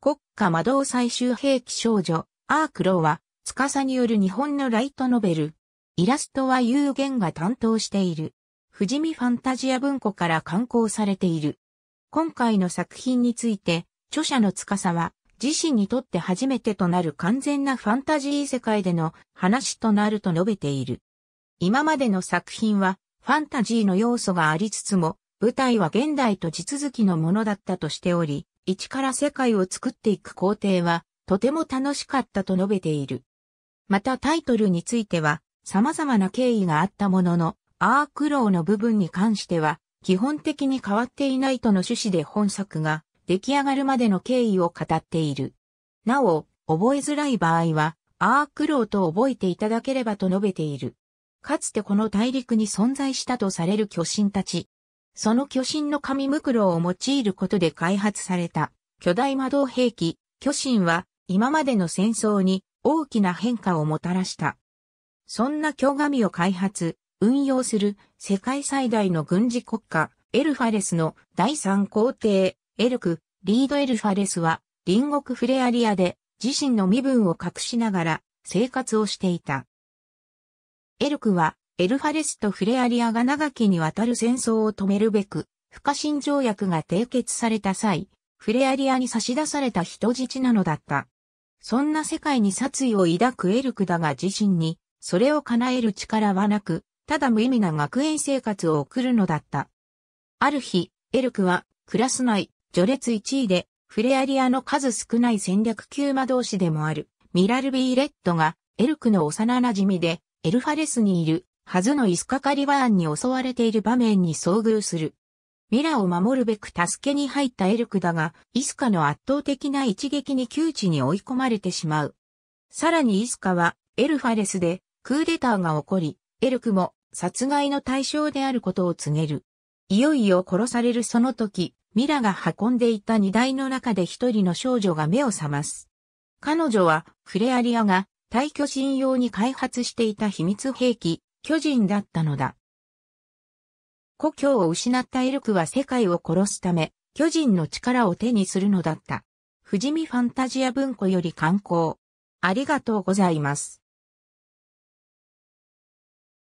国家魔導最終兵器少女、アークローは、司による日本のライトノベル。イラストは有限が担当している。富士見ファンタジア文庫から刊行されている。今回の作品について、著者の司は、自身にとって初めてとなる完全なファンタジー世界での話となると述べている。今までの作品は、ファンタジーの要素がありつつも、舞台は現代と地続きのものだったとしており、一から世界を作っていく工程は、とても楽しかったと述べている。またタイトルについては、様々な経緯があったものの、アークローの部分に関しては、基本的に変わっていないとの趣旨で本作が出来上がるまでの経緯を語っている。なお、覚えづらい場合は、アークローと覚えていただければと述べている。かつてこの大陸に存在したとされる巨神たち、その巨神の紙袋を用いることで開発された巨大魔導兵器、巨神は今までの戦争に大きな変化をもたらした。そんな鏡神を開発、運用する世界最大の軍事国家、エルファレスの第三皇帝、エルク、リード・エルファレスは隣国フレアリアで自身の身分を隠しながら生活をしていた。エルクはエルファレスとフレアリアが長きにわたる戦争を止めるべく、不可侵条約が締結された際、フレアリアに差し出された人質なのだった。そんな世界に殺意を抱くエルクだが自身に、それを叶える力はなく、ただ無意味な学園生活を送るのだった。ある日、エルクは、クラス内、序列1位で、フレアリアの数少ない戦略級魔導士でもある、ミラルビー・レッドが、エルクの幼馴染で、エルファレスにいるはずのイスカカリバーンに襲われている場面に遭遇する。ミラを守るべく助けに入ったエルクだが、イスカの圧倒的な一撃に窮地に追い込まれてしまう。さらにイスカは、エルファレスで、クーデターが起こり、エルクも、殺害の対象であることを告げる。いよいよ殺されるその時、ミラが運んでいた荷台の中で一人の少女が目を覚ます。彼女は、フレアリアが、退去信用に開発していた秘密兵器、巨人だったのだ。故郷を失ったエルクは世界を殺すため、巨人の力を手にするのだった。富士見ファンタジア文庫より刊行。ありがとうございます。